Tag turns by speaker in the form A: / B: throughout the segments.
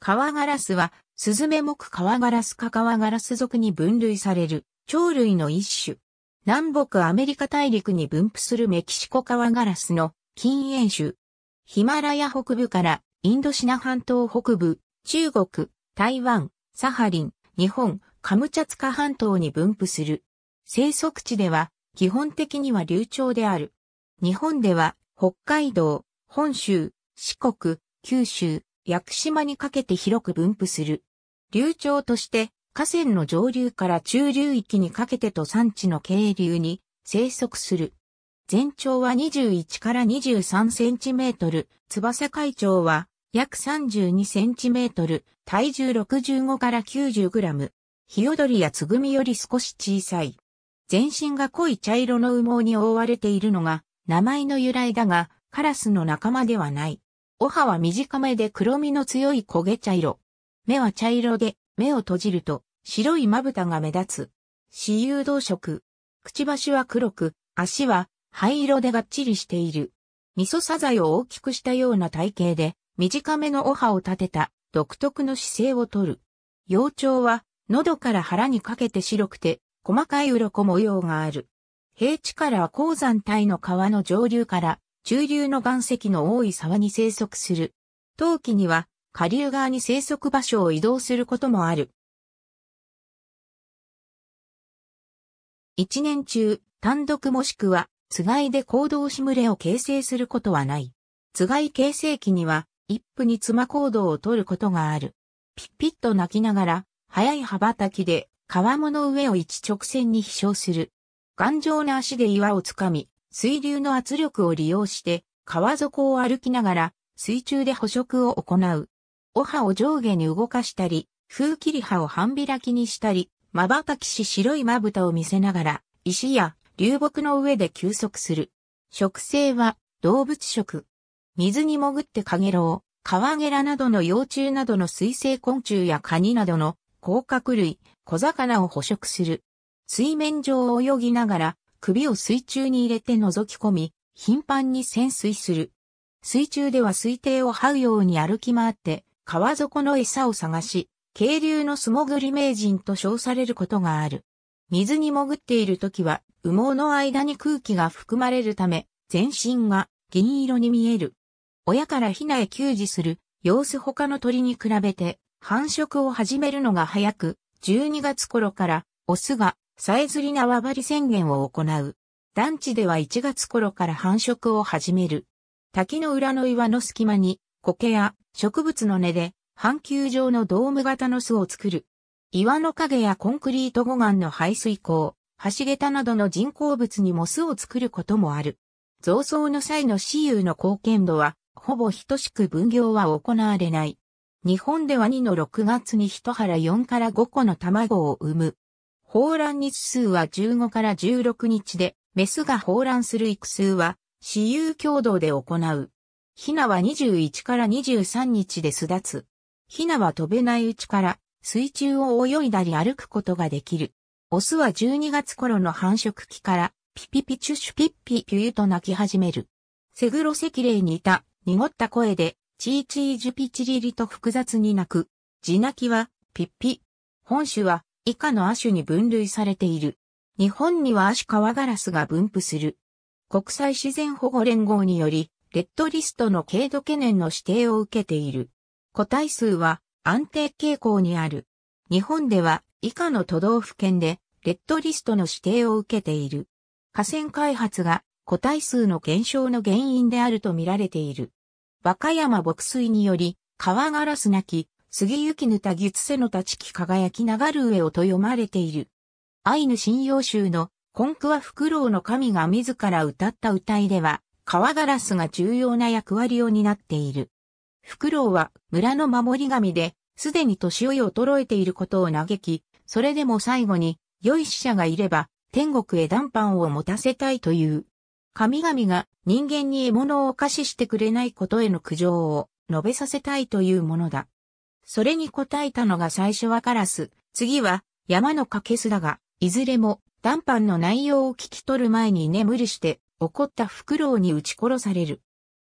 A: 川ガラスは、スズメ目川ガラスか川ガラス属に分類される、鳥類の一種。南北アメリカ大陸に分布するメキシコ川ガラスの禁煙種。ヒマラヤ北部からインドシナ半島北部、中国、台湾、サハリン、日本、カムチャツカ半島に分布する。生息地では基本的には流暢である。日本では北海道、本州、四国、九州、屋久島にかけて広く分布する。流暢として、河川の上流から中流域にかけてと山地の渓流に生息する。全長は21から23センチメートル、翼海長は約32センチメートル、体重65から90グラム。ヒヨドリやつぐみより少し小さい。全身が濃い茶色の羽毛に覆われているのが名前の由来だが、カラスの仲間ではない。お歯は短めで黒みの強い焦げ茶色。目は茶色で、目を閉じると、白いまぶたが目立つ。私有動色。くちばしは黒く、足は灰色でがっちりしている。味噌サザエを大きくしたような体型で、短めのお歯を立てた独特の姿勢をとる。幼鳥は喉から腹にかけて白くて細かい鱗模様がある。平地から鉱山帯の川の上流から中流の岩石の多い沢に生息する。冬季には下流側に生息場所を移動することもある。一年中、単独もしくは、つがいで行動し群れを形成することはない。つがい形成期には、一夫に妻行動をとることがある。ピッピッと鳴きながら、早い羽ばたきで、川物上を一直線に飛翔する。頑丈な足で岩をつかみ、水流の圧力を利用して川底を歩きながら水中で捕食を行う。お歯を上下に動かしたり、風切り歯を半開きにしたり、瞬きし白いまぶたを見せながら、石や流木の上で休息する。食性は動物食。水に潜ってカゲロウ、カワゲラなどの幼虫などの水生昆虫やカニなどの甲殻類、小魚を捕食する。水面上を泳ぎながら首を水中に入れて覗き込み、頻繁に潜水する。水中では水底を這うように歩き回って、川底の餌を探し、渓流の素潜り名人と称されることがある。水に潜っている時は、羽毛の間に空気が含まれるため、全身が銀色に見える。親からヒナへ給仕する様子他の鳥に比べて繁殖を始めるのが早く、12月頃からオスがさえずり縄張り宣言を行う。団地では1月頃から繁殖を始める。滝の裏の岩の隙間に、苔や植物の根で、半球状のドーム型の巣を作る。岩の影やコンクリート護岸の排水口、橋桁などの人工物にも巣を作ることもある。増層の際の私有の貢献度は、ほぼ等しく分業は行われない。日本では2の6月に1腹4から5個の卵を産む。放卵日数は15から16日で、メスが放卵する育数は、私有共同で行う。ヒナは21から23日で巣立つ。ヒナは飛べないうちから水中を泳いだり歩くことができる。オスは12月頃の繁殖期からピピピチュシュピッピピュユと鳴き始める。セグロセキレイにいた濁った声でチーチージュピチリリと複雑に鳴く。地鳴きはピッピ。本種は以下の亜種に分類されている。日本には亜種川ガラスが分布する。国際自然保護連合により、レッドリストの軽度懸念の指定を受けている。個体数は安定傾向にある。日本では以下の都道府県でレッドリストの指定を受けている。河川開発が個体数の減少の原因であるとみられている。和歌山牧水により、川ガラスなき杉雪ぬたぎつせのたちき輝き流る上をと読まれている。アイヌ信用集のコンクワフクロウの神が自ら歌った歌いでは、川ガラスが重要な役割を担っている。フクロウは村の守り神で、すでに年老い衰えていることを嘆き、それでも最後に、良い死者がいれば、天国へ断判を持たせたいという。神々が人間に獲物をお貸ししてくれないことへの苦情を述べさせたいというものだ。それに応えたのが最初はカラス、次は山のかけすだが、いずれも談判の内容を聞き取る前に眠りして怒ったフクロウに撃ち殺される。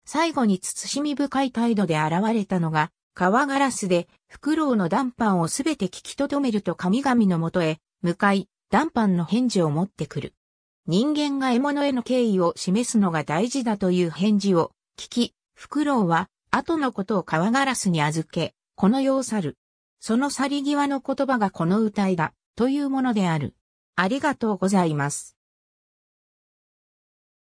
A: 最後に慎み深い態度で現れたのが、川ガラスで、フクロウの談判をすべて聞きとどめると神々のもとへ、向かい、談判の返事を持ってくる。人間が獲物への敬意を示すのが大事だという返事を聞き、フクロウは後のことを川ガラスに預け、この世を去る。その去り際の言葉がこの歌いだ、というものである。ありがとうございます。